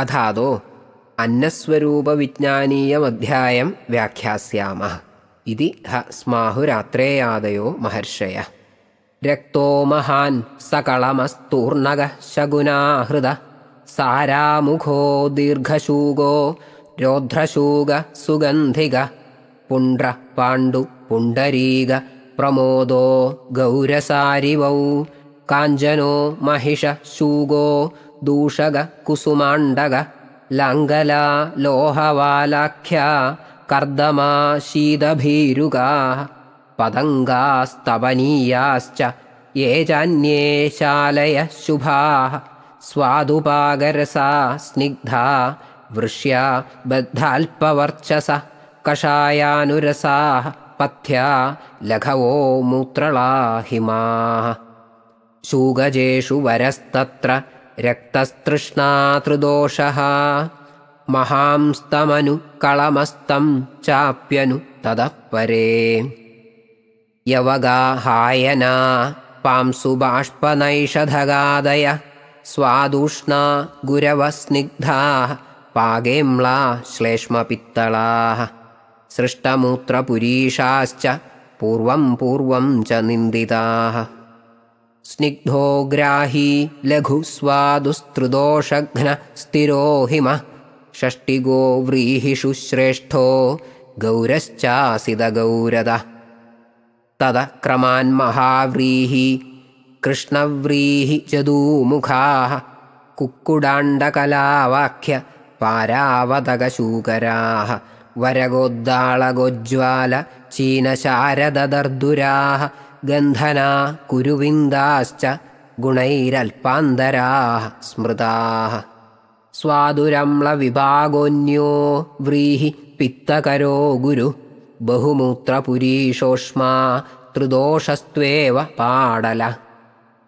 अधादो अन्नस्वरूपविज्ञानीयमध्यायं व्याख्यास्यामः इति ह स्माहुरात्रे महर्षय महर्षयः रक्तो महान् सकलमस्तूर्नग शगुनाहृद सारामुखो दीर्घशूगो रोध्रशूग सुगन्धिग पुण्ड्र पाण्डु पुण्डरीग प्रमोदो गौरसारिवौ काञ्जनो महिष शूगो कुसुमाण्डग लङ्गला लोहवालाख्या कर्दमा शीदभीरुगाः पतङ्गास्तवनीयाश्च ये शालय शुभाः स्वादुपागरसा स्निग्धा वृष्या बद्धाल्पवर्चस कषायानुरसाः पथ्या लघवो मूत्रलाहिमाः शूगजेषु वरस्तत्र रक्तस्तृष्णातृदोषः महांस्तमनुकळमस्तं चाप्यनु ततः परे यवगाहायना पांसुबाष्पनैषधगादय स्वादूष्णा गुरवस्निग्धाः श्लेष्मपित्तलाः सृष्टमूत्रपुरीषाश्च पूर्वं पूर्वं च निन्दिताः स्निग्धो ग्राही लघु व्रीहिषु श्रेष्ठो गौरश्चासिदगौरद तद क्रमान्महाव्रीहि पारावदगशूकराः कुक्कुडाण्डकलावाख्यपारावतकशूकराः चीनशारददर्दुराः गन्धना कुरुविन्दाश्च गुणैरल्पान्तराः स्मृताः स्वादुरम्लविभागोऽन्यो व्रीहि पित्तकरो गुरु बहुमूत्रपुरीषोष्मात्रिदोषस्त्वेव पाडल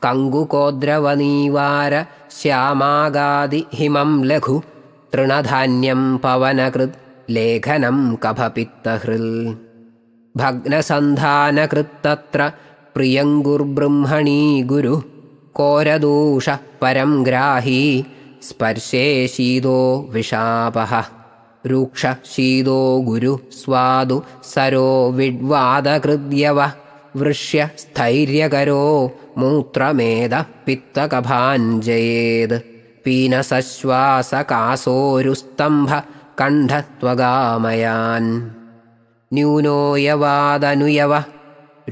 कङ्गुकोद्रवनीवार श्यामागादिहिमं लघु तृणधान्यं पवनकृद् लेखनं कभपित्तहृल् भग्नसन्धानकृत्तत्र प्रियङ्गुर्बृमणी गुरु कोरदूष परं ग्राही स्पर्शे शीदो विशापः रूक्ष शीदो गुरु स्वादु सरो विड्वादकृद्यव स्थैर्यकरो मूत्रमेद पित्तकभाञ्जयेद् पीनसश्वासकासोरुस्तम्भ कण्ठत्वगामयान् न्यूनोऽयवादनुयव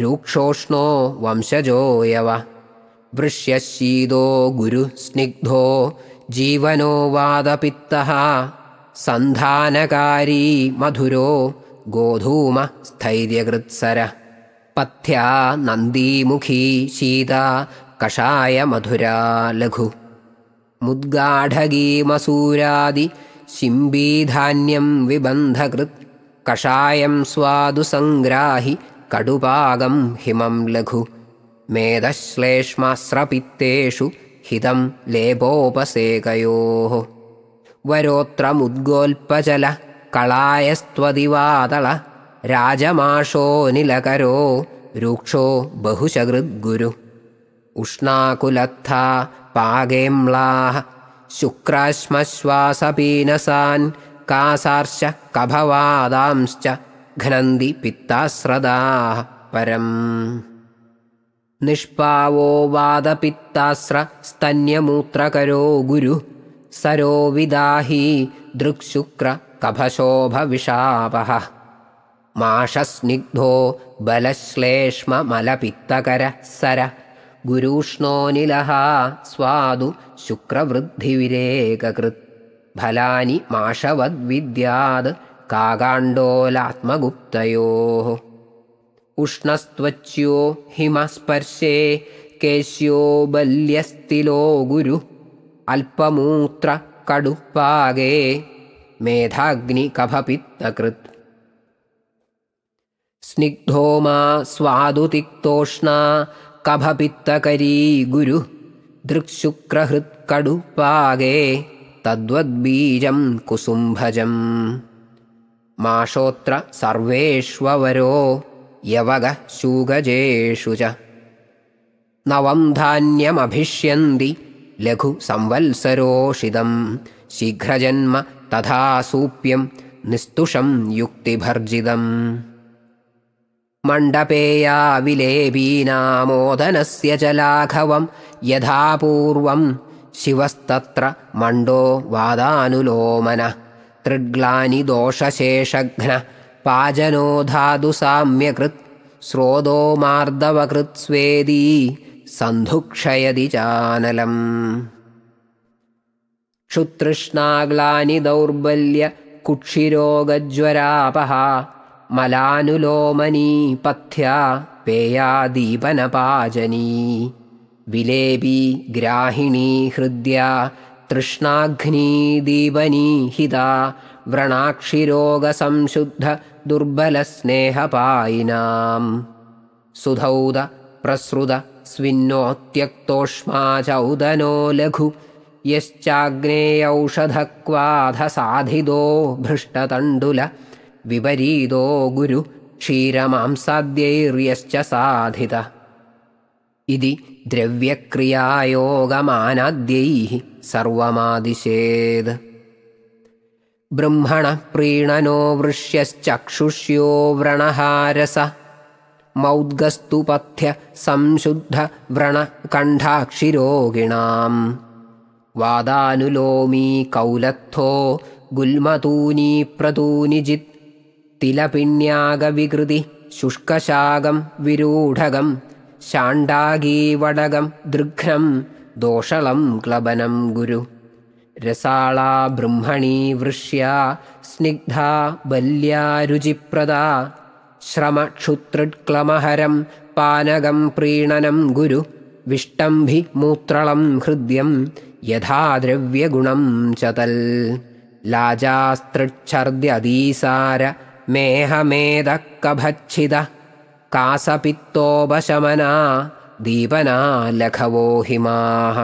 रूक्षोष्णो वंशजोऽयव वृष्यशीदो गुरुस्निग्धो जीवनो वादपित्तः सन्धानकारी मधुरो गोधूम स्थैर्यकृत्सर पथ्या नन्दीमुखी शीता कषायमधुरा लघु मुद्गाढगीमसूरादि शिम्बीधान्यं विबन्धकृत् कषायं स्वादुसङ्ग्राहि कडुपागं हिमं लघु मेधश्लेष्मस्रपित्तेषु हितं लेभोपसेकयोः वरोत्रमुद्गोल्पचल राजमाशो निलकरो। रूक्षो बहुशकृद्गुरु उष्णाकुलत्था पागेम्लाह। शुक्राश्मश्वासपीनसान् कासार्श कभवादांश्च घ्नन्ति पित्तास्रदाः परम् निष्पावो वादपित्तास्रस्तन्यमूत्रकरो गुरु सरो विदाही दृक्शुक्रकफशोभविषापः माषस्निग्धो बलश्लेष्ममलपित्तकरः सर गुरूष्णोऽनिलः स्वादु शुक्रवृद्धिविरेककृत् फलानि माषवद्विद्याद् काकाण्डोलात्मगुप्तयोः उष्णस्त्वच्यो हिमस्पर्शे केश्यो बल्यस्तिलो गुरु अल्पमूत्र कडुपागे मेधाग्निकभपित्तकृत् स्निग्धोमा स्वादुतिक्तोष्णा कभपित्तकरी गुरु दृक्शुक्रहृत्कडुपागे तद्वद्बीजं कुसुम्भजम् माशोत्र सर्वेश्ववरो यवग शूगजेषु च नवं धान्यमभिष्यन्ति लघु लघुसंवल्सरोषितं शीघ्रजन्म तथा तथासूप्यं निस्तुषं युक्तिभर्जितम् मण्डपेयाविलेपीनामोदनस्य यथा पूर्वं शिवस्तत्र मण्डो वादानुलोमन तृग्लानि दोषशेषघ्न पाजनो धादुसाम्यकृत् स्रोदो मार्दवकृत्स्वेदी सन्धुक्षयति चानलम् क्षुतृष्णाग्लानि दौर्बल्य पथ्या मलानुलोमनीपथ्या पेयादीपनपाजनी विलेपी ग्राहिणी हृद्या व्रणाक्षिरोगसंशुद्ध दुर्बलस्नेहपायिनाम् सुधौद प्रसृद स्विन्नोत्यक्तोष्मा चौदनो लघु साधिदो भृष्टतण्डुल विपरीदो गुरु क्षीरमांसाद्यैर्यश्च साधितः इति द्रव्यक्रियायोगमानाद्यैः सर्वमादिशेद् ब्रह्मणः प्रीणनो वृष्यश्चक्षुष्यो व्रणहारस संशुद्धव्रणकण्ठाक्षिरोगिणाम् वादानुलोमी कौलत्थो प्रतूनिजित् तिलपिण्यागविकृति शुष्कशागं विरूढगम् शाण्डागीवडगं दृघ्नं दोषलं क्लबनं गुरु रसाला ब्रह्मणी वृष्या स्निग्धा बल्या रुचिप्रदा श्रमक्षुतृट्क्लमहरं पानगं प्रीणनं गुरु विष्टम्भिमूत्रलं हृद्यं यथा द्रव्यगुणं च तल् लाजास्तृच्छर्द्य अधीसारमेहमेधः कासपित्तोपशमना दीपनालघवो हिमाः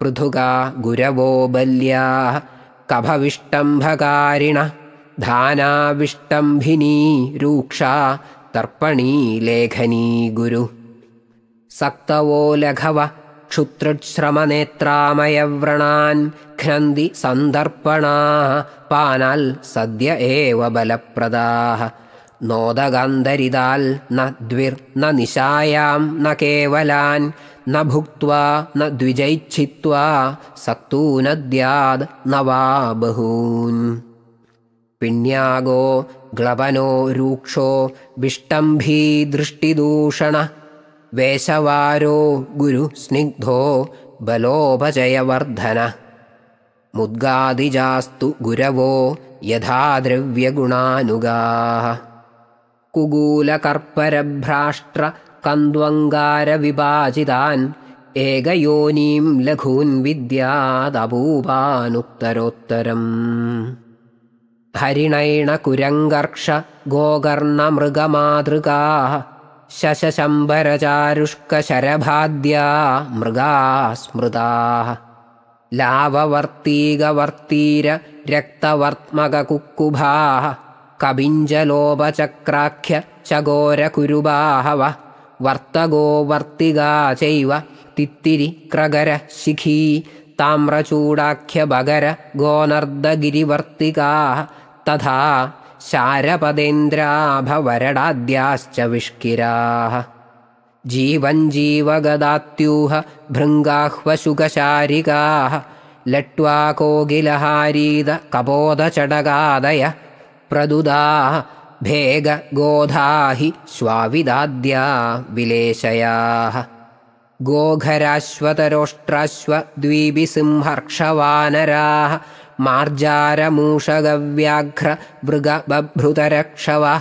पृथुगा गुरवो बल्याः कभविष्टम्भकारिण धानाविष्टम्भिनी रूक्षा तर्पणी लेखनी गुरु सक्तवो लघव क्षुदृश्रमनेत्रामयव्रणान् घ्नन्ति सन्दर्पणाः पानाल् सद्य एव बलप्रदाः नोदगन्धरिदाल् न द्विर्न निशायां न केवलान् न भुक्त्वा न द्विजैच्छित्वा सत्तू नद्याद् न वा बहून् पिण्यागो ग्लवनो रूक्षो दृष्टिदूषण वेशवारो गुरुस्निग्धो बलोपजयवर्धन मुद्गादिजास्तु गुरवो यथा द्रव्यगुणानुगाः कुगूलकर्परभ्राष्ट्र कन्द्वङ्गारविभाजितान् एगयोनीं लघून् हरिणैण हरिणैणकुरङ्गर्क्ष गोगर्णमृगमातृकाः शशशम्बरचारुष्कशरभाद्या मृगा स्मृताः रक्तवर्त्मककुक्कुभाः कबिञ्जलोभचक्राख्यचगोरकुरुबाहव वर्तगोवर्तिगा चैव तित्तिरि क्रगर क्रगरशिखी ताम्रचूडाख्यभगर गोनर्दगिरिवर्तिकाः तथा विष्किराः जीवञ्जीवगदात्यूह लट्वाकोगिलहारीद लट्वाकोगिलहारीदकबोधचडगादय प्रदुदा भेग गोधाहि स्वाविदाद्या विलेशयाः गोघराश्वतरोष्ट्राश्वद्वीभिसिंहर्षवानराः मार्जारमूषगव्याघ्रभृगबभृतरक्षवः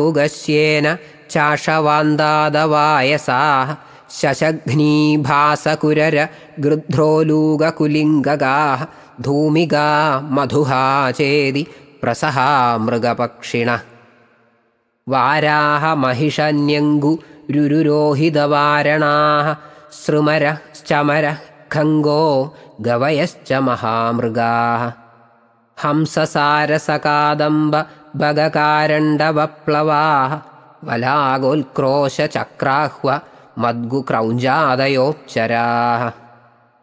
चाशवांदादवायसाः चाषवान्दादवायसाः शशघ्नीभासकुररगृध्रोलूगकुलिङ्गगाः धूमिगा मधुहा चेदि प्रसहामृगपक्षिण वाराहमहिषन्यङ्गुरुरुरोहितवारणाः खङ्गो गवयश्च महामृगाः हंससारसकादम्ब बगकारण्डवप्लवाः वलागोल्क्रोशचक्राह्व मद्गुक्रौञ्जादयोच्चराः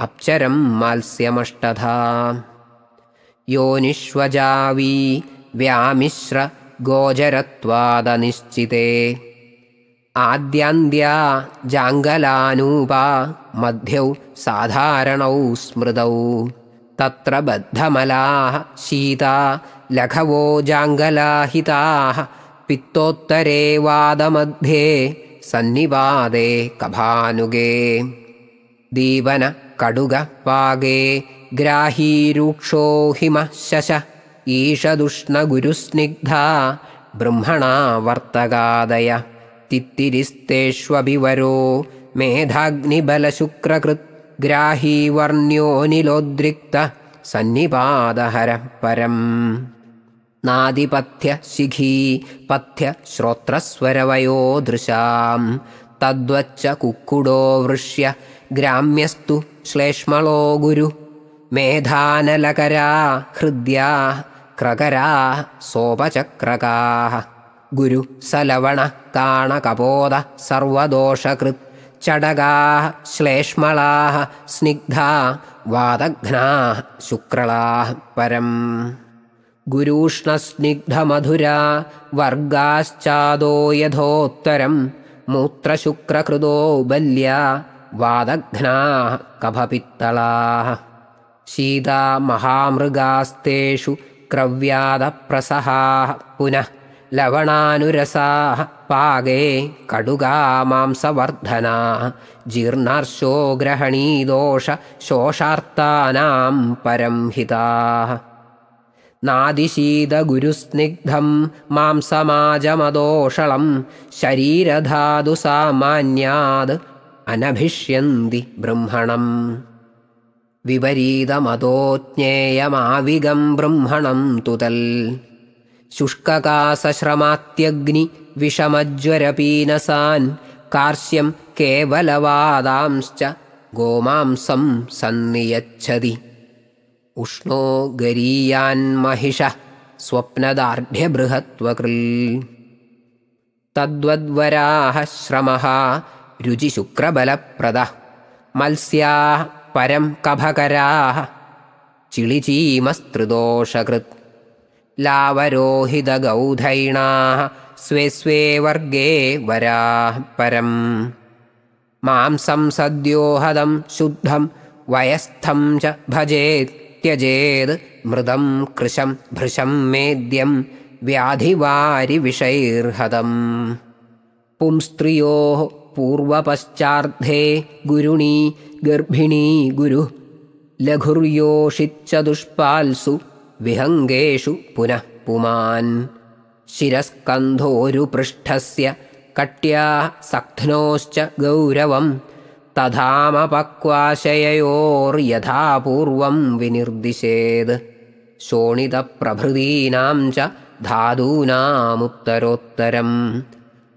अप्चरं माल्स्यमष्टधा योनिष्वजावी व्यामिश्र गोचरत्वादनिश्चिते आद्यान्द्या जाङ्गलानूपा मध्यौ साधारणौ स्मृतौ तत्र बद्धमलाः शीता लघवो जाङ्गलाहिताः पित्तोत्तरे वादमध्ये सन्निवादे कभानुगे दीवन कडुगपागे ग्राहीरुक्षो हिमः शश ईशदुष्णगुरुस्निग्धा ग्राही वर्तकादय तित्तिरिस्तेष्वपि वरो मेधाग्निबलशुक्रकृद्ग्राहीवर्ण्योऽनिलोद्रिक्तसन्निपादहर परं पत्य पथ्य दृशाम् तद्वच्च कुक्कुडो वृष्य ग्राम्यस्तु श्लेष्मलो गुरु मेधानलकरा हृद्या क्रकराः सोपचक्रगाः गुरु चडगाः श्लेष्मलाः स्निग्धा वादघ्नाः शुक्रलाः परम् गुरूष्णस्निग्धमधुरा वर्गाश्चादो यथोत्तरं मूत्रशुक्रकृदो बल्या वादघ्नाः कफपित्तलाः शीता महामृगास्तेषु क्रव्यादप्रसहाः पुनः लवणानुरसाः पागे कडुगा मांसवर्धनाः जीर्नर्षो ग्रहणीदोषशोषार्तानां परं हिताः नादिशीदगुरुस्निग्धं मांसमाजमदोषलं शरीरधातुसामान्याद् अनभिष्यन्ति ब्रह्मणम् विपरीतमतोज्ञेयमाविगम् ब्रह्मणम् तुतल् शुष्ककासश्रमात्यग्निविषमज्वरपीनसान् कार्श्यम् केवलवादांश्च गोमांसम् सन्नियच्छति उष्णो गरीयान्महिषः स्वप्नदार्ढ्यबृहत्वकृल् तद्वद्वराः श्रमः रुचिशुक्रबलप्रदः मत्स्याः परं कभकराः चिलिचीमस्तृदोषकृत् लावरोहितगौधैणाः स्वे वर्गे वराः परम् मांसं सद्योहदं शुद्धं वयस्थं च भजेत् त्यजेद् मृदं कृशं भृशं मेद्यं व्याधिवारिविषैर्हदम् पुंस्त्रियोः पूर्वपश्चार्धे गुरुणी गर्भिणी गुरु लघुर्योषिच्च दुष्पाल्सु विहङ्गेषु पुनः पुमान् शिरस्कन्धोरुपृष्ठस्य कट्या सघ्नोश्च गौरवम् पूर्वम् विनिर्दिशेद् शोणितप्रभृतीनाम् च धातूनामुत्तरोत्तरम्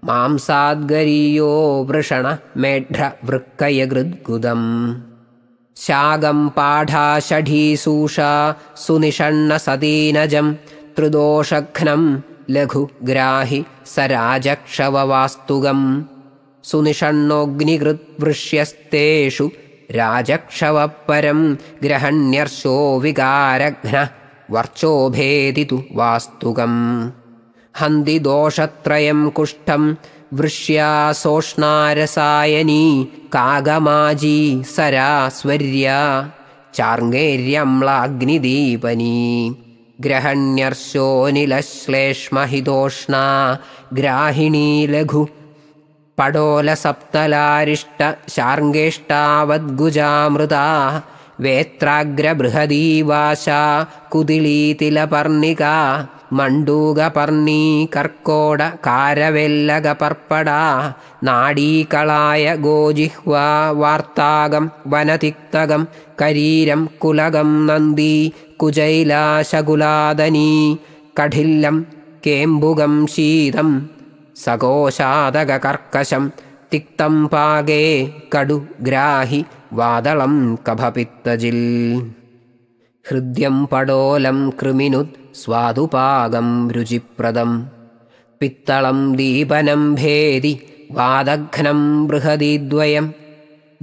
मांसाद्गरीयो वृषण मेढ्रवृक्कयकृद्गुदम् शागम्पाढा षढीसूषा सुनिषण्णसदीनजं त्रिदोषघ्नम् लघु ग्राहि स सुनिषण्णोऽग्निकृद्वृष्यस्तेषु राजक्षवपरम् ग्रहण्यर्षो ग्रहण्यर्चो वर्चोभेदि तु वास्तुगम् कुष्ठम् कुष्ठं वृष्यासोष्णारसायनी कागमाजी सरा स्वर्या चार्ङ्गेर्यम्लाग्निदीपनी ग्रहण्यर्षोऽनिलश्लेष्महितोष्णा ग्राहिणी लघु शार्ङ्गेष्टावद्गुजामृता वेत्राग्रबृहदीवाशा कुदिलीतिलपर्णिका മണ്ടൂകപർണീ കർക്കോട കാരവെല്ലകപർപ്പട നാടീകളായ ഗോജിഹ്വാ വാർത്താകം വനതിക്തകം കരീരം കുലകം നന്ദി കുജൈലാശകുലാദനീ കഠില്ലം കേമ്പുകം ശീതം കർക്കശം തിക്തം പാകേ കടുഗ്രാഹി വാതളം കഭപിത്തജിൽ हृद्यं पडोलं कृमिनुत् स्वादुपागं रुचिप्रदम् पित्तलं दीपनं भेदि वादघ्नं बृहदि द्वयं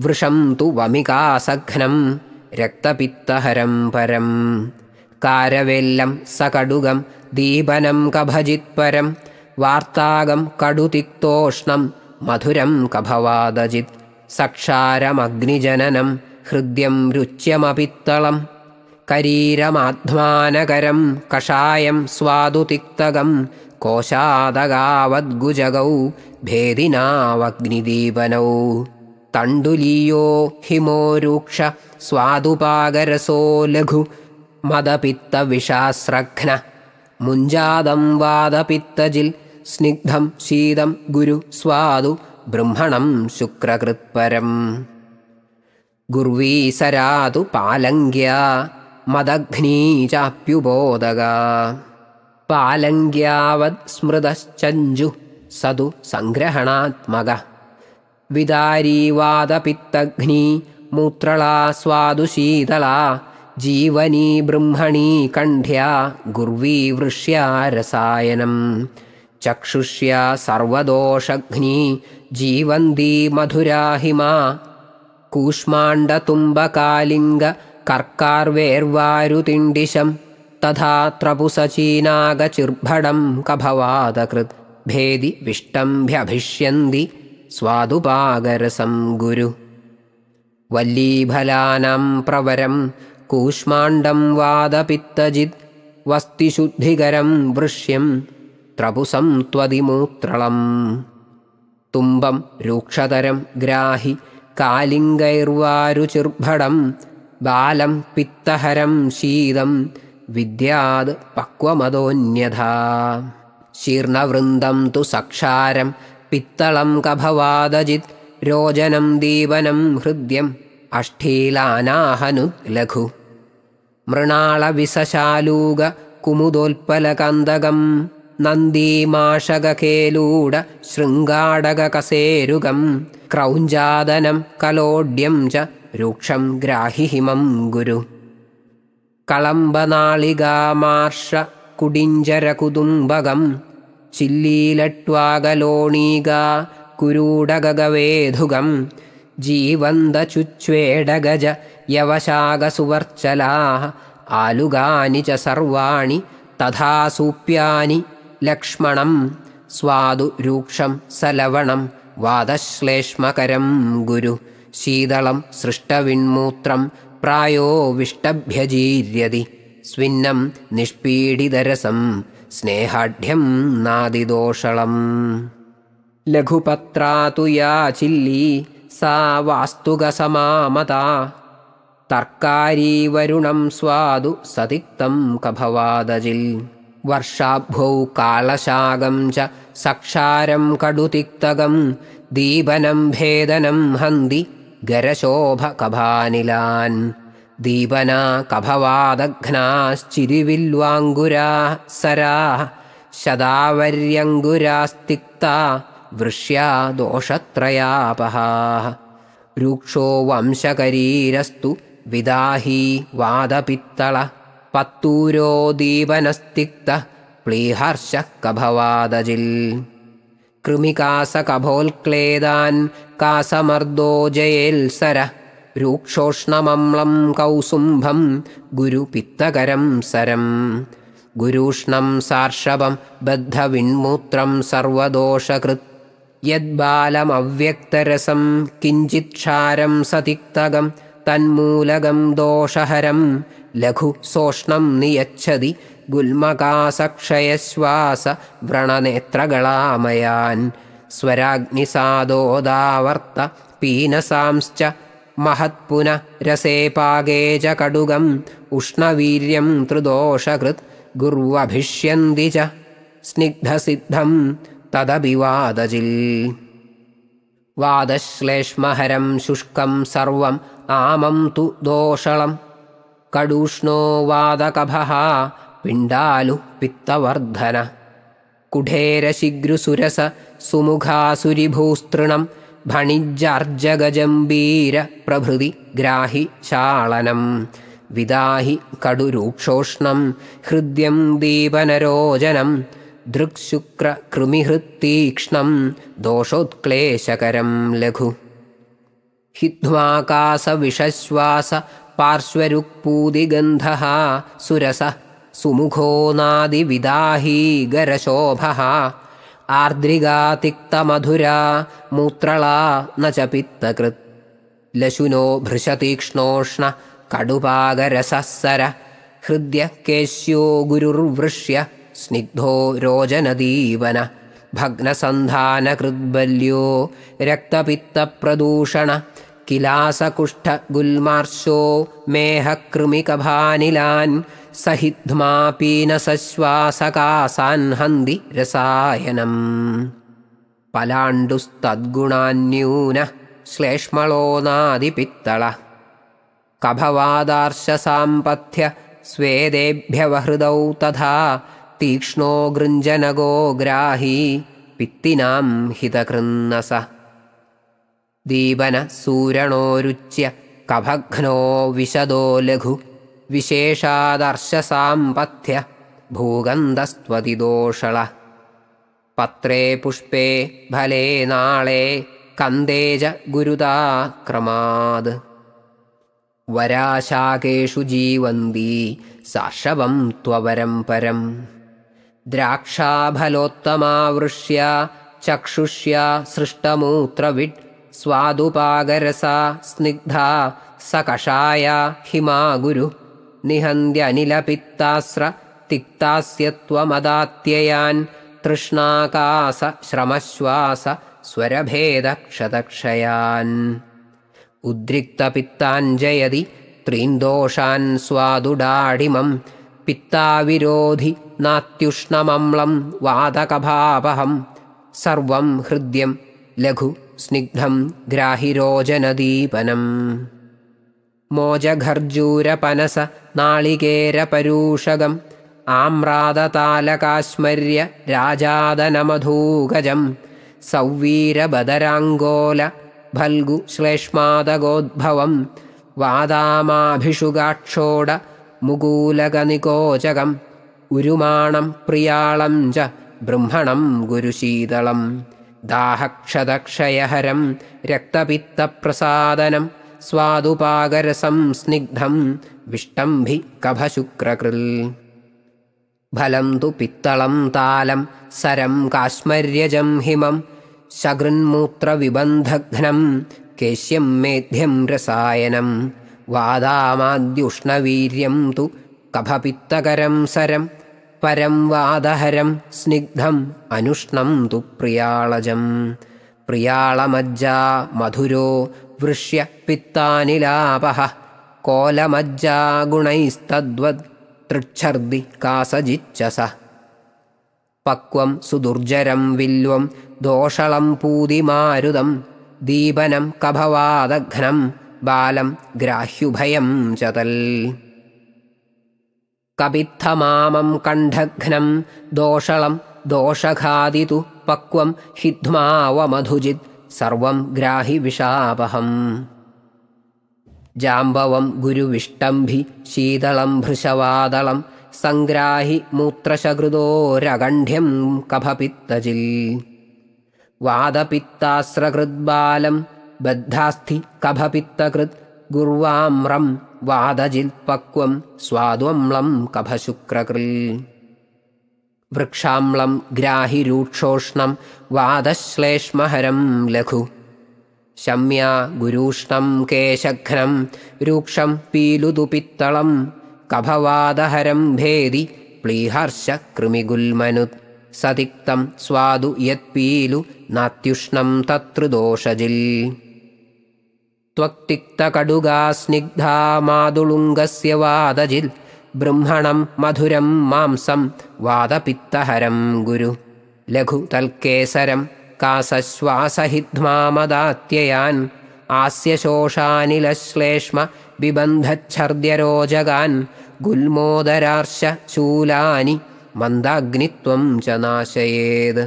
वृषं तु वमिकासघ्नं रक्तपित्तहरं परम् कारवेल्लं सकडुगं दीपनं कभजित्परं वार्तागं कडुतिक्तोष्णं मधुरं कभवादजित् सक्षारमग्निजननं हृद्यं रुच्यमपित्तलम् करीरमाध्वानकरं कषायं स्वादु कोशादगावद्गुजगौ भेदिनावग्निदीपनौ तण्डुलीयो हिमोरूक्ष स्वादुपागरसो लघु मदपित्तविषास्रघ्न मुञ्जादं वादपित्तजिल् स्निग्धं शीदं गुरु स्वादु ब्रह्मणं शुक्रकृत्परम् गुर्वीसरादु पालङ्क्या मदघ्नी चाप्युबोधगा पालङ्ग्यावत् स्मृतश्चञ्जुः स तु सङ्ग्रहणात्मग विदारी मूत्रला स्वादुशीतला जीवनी कण्ठ्या गुर्वी वृष्या रसायनम् चक्षुष्या सर्वदोषघ्नी जीवन्ती मधुराहिमा कूष्माण्डतुम्बकालिङ्ग कर्कार्वेर्वारुतिण्डिशं तथा त्रपुसचीनागचिर्भडं कभवादकृत् भेदि विष्टम्भ्यभिष्यन्ति स्वादुपागरसं गुरु वल्लीफलानां प्रवरं कूष्माण्डं वादपित्तजिद् वस्तिशुद्धिकरं वृष्यं त्रपुसं त्वदिमूत्रलम् तुम्बं रूक्षतरं ग्राहि कालिङ्गैर्वारुचिर्भणम् बालं पित्तहरं शीदं विद्याद् पक्वमदोऽन्यथा शीर्णवृन्दं तु सक्षारं पित्तलं कभवादजित् रोजनं दीपनं हृद्यम् अष्ठीलानाहनु लघु मृणालविशशालूगकुमुदोल्पलकन्दगं नन्दीमाशगेलूड शृङ्गाडगकसेरुगं क्रौञ्जादनं कलोढ्यं च रूक्षं ग्राहिहिमं गुरु कळम्बनालिगामाश्रकुडिञ्जरकुदुम्बगं चिल्लीलट्वागलोणीगाकुरूडगगवेधुगं यवशागसुवर्चलाः आलुगानि च सर्वाणि तथासूप्यानि लक्ष्मणं स्वादुरूक्षं सलवणं वादश्लेष्मकरं गुरु शीतलं सृष्टविन्मूत्रं विष्टभ्यजीर्यदि स्विन्नं निष्पीडिदरसं स्नेहाढ्यं नादिदोषलम् लघुपत्रा तु या चिल्ली सा वास्तुगसमामता तर्कारीवरुणं स्वादु सतिक्तं कभवादजिल् वर्षाभौ कालशागं च सक्षारं कडुतिक्तगं दीपनं भेदनं हन्ति गरशोभकभानिलान् दीपना कभवादघ्नाश्चिरिविल्वाङ्गुराः सराः शदावर्यङ्गुरास्तिक्ता वृष्या दोषत्रयापहाः रुक्षो वंशकरीरस्तु विदाही वादपित्तल पत्तूरो दीपनस्तिक्तः प्लीहर्षः कभवादजिल् कृमिकासकभोल्क्लेदान् कासमर्दो जयेल्सरः रूक्षोष्णमम्लं कौसुम्भं गुरुपित्तकरं सरम् गुरूष्णं सार्षवं बद्धविन्मूत्रं सर्वदोषकृ यद्बालमव्यक्तरसं किञ्चित् क्षारं सतिक्तगं तन्मूलगं दोषहरं लघु सोष्णं नियच्छति गुल्मकासक्षयश्वास गुल्मगासक्षयश्वासव्रणनेत्रगलामयान् स्वराग्निसादोदावर्त पीनसांश्च कडुगम् उष्णवीर्यं त्रिदोषकृत् गुर्वभिष्यन्ति च स्निग्धसिद्धं तदभिवादजिल् वादश्लेष्महरं शुष्कं सर्वम् आमं तु दोषलम् कडूष्णो वादकभः पिण्डालु पित्तवर्धन सुमुखासुरिभूस्तृणम् सुमुखासुरिभूस्तृणं प्रभृति ग्राहि चालनम् विदाहि कडुरूक्षोष्णम् हृद्यम् दीपनरोजनम् दृक्शुक्रकृमिहृत्तीक्ष्णम् दोषोत्क्लेशकरम् लघु पार्श्वरुक्पूदिगन्धः सुरसः सुमुखो गरशोभः आर्द्रिगातिक्तमधुरा मूत्रला न च पित्तकृत् लशुनो भृशतीक्ष्णोष्ण कडुपागरसःसर सर हृद्य केश्यो गुरुर्वृष्य स्निग्धो रोजनदीवन भग्नसन्धानकृद्बल्यो रक्तपित्तप्रदूषण किलासकुष्ठगुल्मार्शो मेहकृमिकभानिलान् सहिध्मा रसायनम् पलाण्डुस्तद्गुणान्यूनः श्लेष्मलो नादिपित्तल कभवादार्शसाम्पथ्य स्वेदेभ्यवहृदौ तथा तीक्ष्णो गृञ्जनगो ग्राही पित्तिनाम् हितकृन्नस दीपनसूरणोरुच्य कभघ्नो विशदो लघु विशेषादर्शसाम्पथ्य भूगन्धस्त्वदिदोष पत्रे पुष्पे भले नाले कन्दे जगुरुदा क्रमाद् वराशाकेषु जीवन्ती साशवं त्ववरं परं द्राक्षाफलोत्तमावृष्या चक्षुष्या सृष्टमूत्रविट् स्वादुपागरसा स्निग्धा सकषाया हिमा गुरु श्रमश्वास तृष्णाकासश्रमश्वास स्वरभेदक्षतक्षयान् त्रीन्दोषान् स्वादुडाडिमम् पित्ताविरोधि नात्युष्णमम्लम् वादकभावहम् सर्वं हृद्यं लघु स्निग्धं ग्राहिरोजनदीपनम् मोजघर्जूरपनस नाळिकेरपरूषगम् आम्रादतालकाश्मर्य राजादनमधूगजं वादामाभिषुगाक्षोड वादामाभिषुगाक्षोडमुकूलकनिकोचगम् उरुमाणम् प्रियालम् च ब्रह्मणम् गुरुशीतलम् दाहक्षदक्षयहरं रक्तपित्तप्रसादनम् स्वादुपागरसं स्निग्धं विष्टम्भि कभशुक्रकृल् भलं तु पित्तलं तालं सरं काश्मर्यजं हिमं शगृन्मूत्रविबन्धघ्नं केश्यं मेध्यं रसायनं वादामाद्युष्णवीर्यं तु कभपित्तकरं सरं परं वादहरं स्निग्धम् अनुष्णं तु प्रियाळजम् प्रियालमज्जा मधुरो वृष्यपित्तानिलापः कोलमज्जागुणैस्तद्वत् तृच्छर्दि कासजिच्च स पक्वं सुदुर्जरं विल्वं दोषलं पूदिमारुदं दीपनं कभवादघ्नं बालं ग्राह्युभयं चतल् कपित्थमामं कण्ठघ्नं दोषणं दोषघादि पक्वं हिध्मावमधुजित् सर्वं ग्राहिविशापहम् जाम्बवं गुरुविष्टम्भि शीतलं भृशवादळं सङ्ग्राहि मूत्रशकृदोरगन्ध्यं कभपित्तजिल् वादपित्ताश्रकृद्बालं बद्धास्थिकभपित्तकृद् गुर्वाम्रं वादजिल्पक्वं स्वाद्वम्लं कभशुक्रकृल् वृक्षाम्लं ग्राहिरूक्षोष्णं वादश्लेष्महरं लघु शम्या गुरूष्णं केशघ्नं रूक्षं पीलुदुपित्तलं कभवादहरं भेदि प्लीहर्षकृमिगुल्मनुत् कृमिगुल्मनुत् सतिक्तं स्वादु यत्पीलु नात्युष्णं ततृदोषजिल् त्वक्तिक्तकडुगास्निग्धामादुलुङ्गस्य वादजिल् ब्रह्मणं मधुरं मांसं वादपित्तहरं गुरु लघुतल्केसरं कासश्वासहिद्मा आस्यशोषानिलश्लेष्म बिबन्धच्छर्द्यरोजगान् शूलानि मन्दाग्नित्वं च नाशयेद्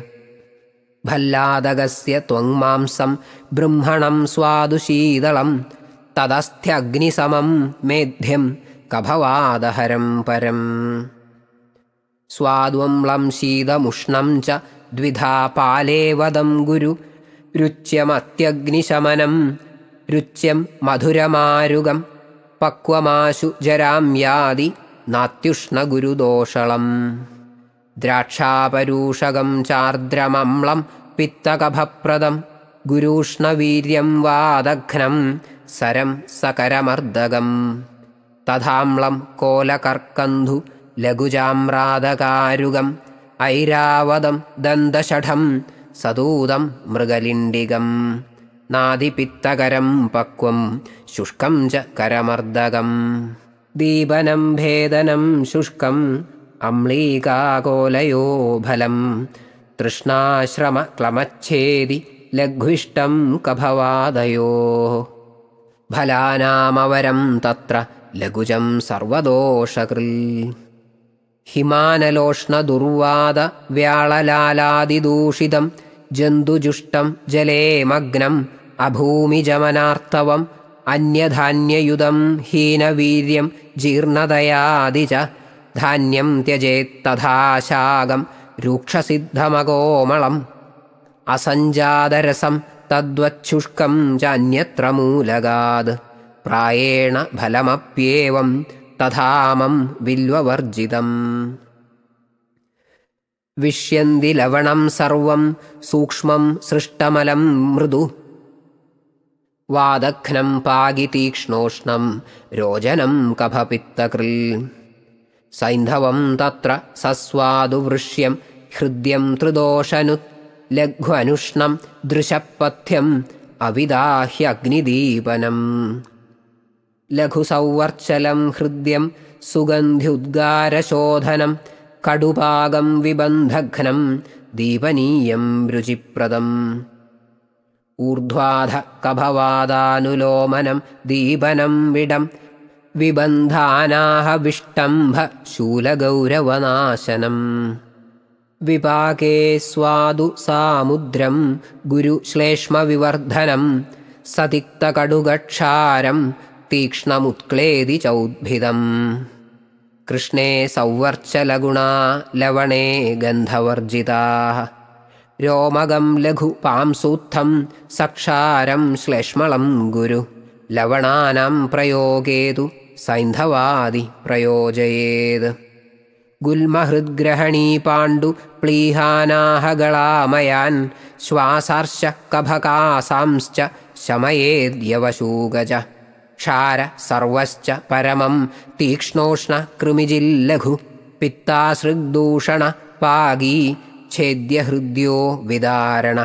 भल्लादगस्य त्वङ्मांसं बृंहणं स्वादुशीदलं तदस्थ्यग्निसमं मेध्यम् कभवादहरं परम् स्वाद्वम्लं शीतमुष्णं च द्विधा पाले पालेवदं गुरु रुच्यमत्यग्निशमनं रुच्यं मधुरमारुगं पक्वमाशु जराम्यादि नात्युष्णगुरुदोषणम् द्राक्षापूषगं चार्द्रमम्लं पित्तकफप्रदं गुरूष्णवीर्यं वा दघ्नं सरं सकरमर्दगम् तथाम्लं कोलकर्कन्धु लघुजाम्रादकारुगम् ऐरावदं दन्तशषं सदूदं मृगलिण्डिगम् नाधिपित्तकरं पक्वं शुष्कं च करमर्दकम् दीपनं भेदनं शुष्कम् अम्लीकाकोलयो भलं तृष्णाश्रमक्लमच्छेदि लघ्विष्टं कभवादयोः फलानामवरं तत्र ലഘുജം സർവദോഷകൃൽ ഹിമാനലോഷ്ണദുർവാദ വ്യാളലാലാദിദൂഷിതം ജന്തുജുഷ്ടം ജലേ മഗ്നം അഭൂമിജമനാർത്തവം അന്യധാന്യയുതം ഹീനവീര്യം ജീർണതയാദിച ധാന്യം തഥാ രൂക്ഷസിദ്ധമകോമളം അസഞ്ജാതരസം തദ്വച്ഛുഷ്കം ചാന്യത്ര മൂലകാത് प्रायेण फलमप्येवं तथामं विल्ववर्जितम् विष्यन्ति लवणं सर्वं सूक्ष्मं सृष्टमलं मृदु वादघ्नं पागितीक्ष्णोष्णं रोजनं कफपित्तकृल् सैन्धवं तत्र सस्वादु वृष्यं हृद्यं तृदोषनु लघ्वनुष्णं दृशपथ्यम् अविदाह्यग्निदीपनम् लघुसंवर्चलं हृद्यं सुगन्ध्युद्गारशोधनं कडुपागं विबन्धघ्नं दीपनीयं रुचिप्रदम् ऊर्ध्वाधकभवादानुलोमनं दीपनं विडं विबन्धानाहविष्टम्भशूलगौरवनाशनम् विपाके स्वादु सामुद्रं गुरुश्लेष्मविवर्धनं सतिक्तकडुगक्षारं तीक्ष्णमुत्क्लेदि चौद्भिदम् कृष्णे सौवर्चलगुणा लवणे गन्धवर्जिताः रोमगं लघु पांसूत्थं सक्षारं श्लेष्मलं गुरु लवणानां प्रयोगेतु प्रयोजयेद् गुल्महृद्ग्रहणी पाण्डु प्लीहानाहगलामयान् श्वासार्शकभकासांश्च शमयेद्यवशूगज क्षार सर्वश्च परमं कृमिजिल्लघु पित्तासृग्दूषण पागी छेद्यहृद्यो विदारण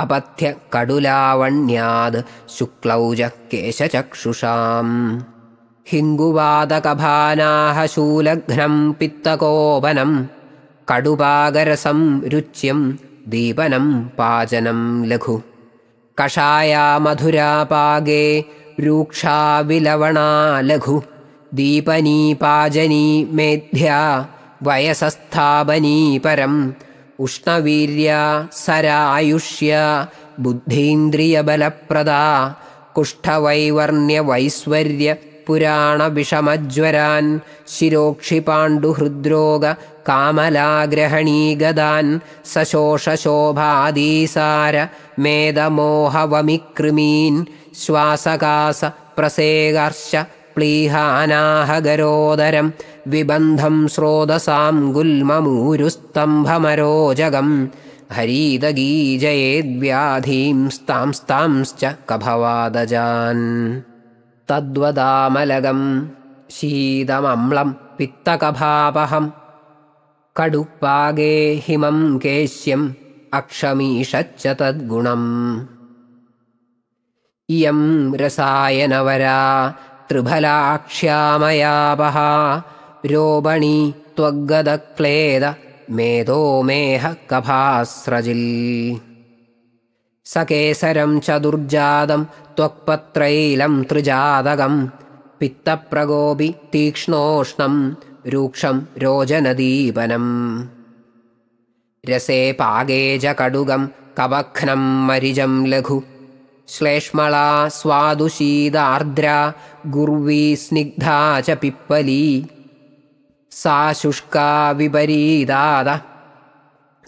अपथ्य अपथ्यकडुलावण्याद् शुक्लौज केशचक्षुषाम् शूलघ्नम् पित्तकोपनं कडुबागरसं रुच्यं दीपनम् पाचनम् लघु कषाया मधुरापागे रूक्षाविलवणा लघु दीपनी पाजनी मेध्या वयसस्थाबनी परम् उष्णवीर्या सरायुष्या बुद्धीन्द्रियबलप्रदा कुष्ठवैवर्ण्यवैश्वर्य पुराणविषमज्वरान् शिरोक्षिपाण्डुहृद्रोग कामलाग्रहणीगदान् मेदमोहवमिकृमीन् श्वासकास श्वासकासप्रसेगार्श प्लीहानाहगरोदरं विबन्धं स्रोदसां गुल्मूरुस्तम्भमरोजगम् हरीदगीजयेद्व्याधीं स्तांस्तांश्च कभवादजान् तद्वदामलगम् शीतमम्लं पित्तकभापहम् कडुपागेहिमं केश्यम् अक्षमीषच्च तद्गुणम् इयम् रसायनवरा त्रिभलाक्ष्यामया वहा रोबणी त्वग्गदक्लेद मेधोमेहकभास्रजिल् सकेसरं च दुर्जातम् त्वक्पत्रैलं त्रिजातकम् पित्तप्रगोपि तीक्ष्णोष्णं रूक्षं रोजनदीपनम् रसे पागेजकडुगं कवघ्नम् मरिजम् लघु श्लेष्मळा स्वादुषीदार्द्रा गुर्वी स्निग्धा च पिप्पली सा शुष्का विपरीदाद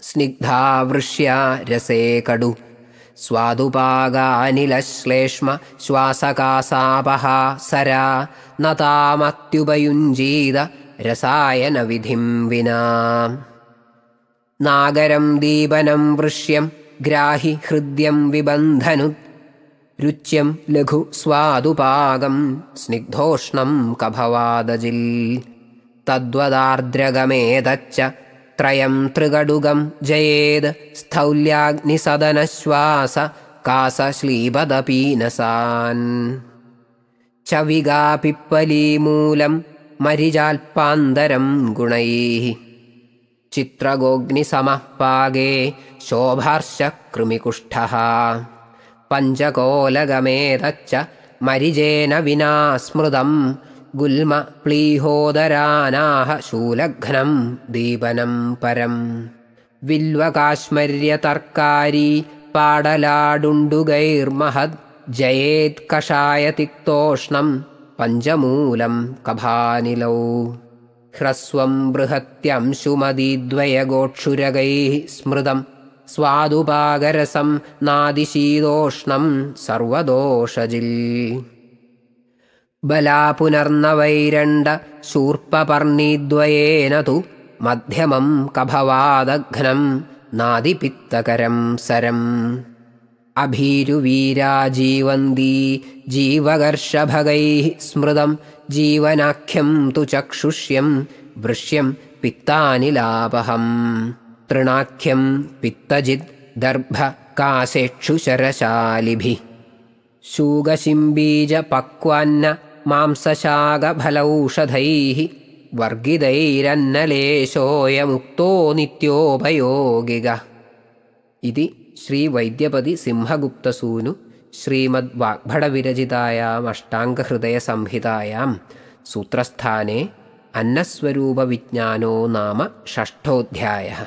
स्निग्धा वृष्या रसे कडु स्वादुपागानिलश्लेष्म श्वासकासापः सरा तामत्युपयुञ्जीद रसायनविधिं विना नागरं दीपनं वृष्यं ग्राहि हृद्यं विबन्धनुत् रुच्यं लघु स्वादुपागं स्निग्धोष्णं कभवादजिल् तद्वदार्द्रगमेतच्च त्रयं त्रिगडुगं जयेद च चविगापिपलीमूलं मरिजाल्पान्तरं गुणैः चित्रगोग्निसमः पागे शोभार्षकृमिकुष्ठः पञ्चकोलगमेतच्च मरिजेन विना स्मृतम् गुल्म प्लीहोदरानाह शूलघ्नम् दीपनं परम् विल्वकाश्मर्यतर्कारी पाडलाडुण्डुगैर्महद् जयेत्कषायतिक्तोष्णं पञ्चमूलं कभानिलौ ह्रस्वं बृहत्यंशुमदीद्वयगोक्षुरगैः स्मृतम् സ്വാദുപാകരസം നാദിശീതോഷ്ണം സർവദോഷജിൽ ബലാപുനർന്നവൈരണ്ട ശൂർപ്പപർണിദ്വയേന തു മധ്യമം കഭവാദഘ്നം നാദിപിത്തകരം സരം അഭീരുവീരാ ജീവന്തി ജീവകർഷഭകൈ സ്മൃതം ജീവനാഖ്യം തു ചക്ഷുഷ്യം വൃഷ്യം പിത്താനിലാപഹം तृणाख्यं पित्तजिद् शूगशिम्बीजपक्वान्न मांसशागफलौषधैः वर्गिदैरन्नलेशोऽयमुक्तो नित्योपयोगिग इति श्रीवैद्यपदिसिंहगुप्तसूनु श्रीमद्वाग्भडविरचितायामष्टाङ्गहृदयसंहितायां सूत्रस्थाने अन्नस्वरूपविज्ञानो नाम षष्ठोऽध्यायः